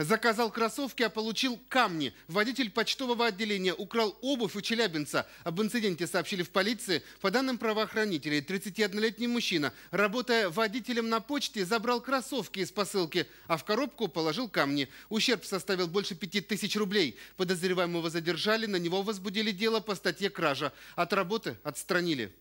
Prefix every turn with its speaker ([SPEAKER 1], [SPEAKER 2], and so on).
[SPEAKER 1] Заказал кроссовки, а получил камни. Водитель почтового отделения украл обувь у челябинца. Об инциденте сообщили в полиции. По данным правоохранителей, 31-летний мужчина, работая водителем на почте, забрал кроссовки из посылки, а в коробку положил камни. Ущерб составил больше 5000 рублей. Подозреваемого задержали, на него возбудили дело по статье кража. От работы отстранили.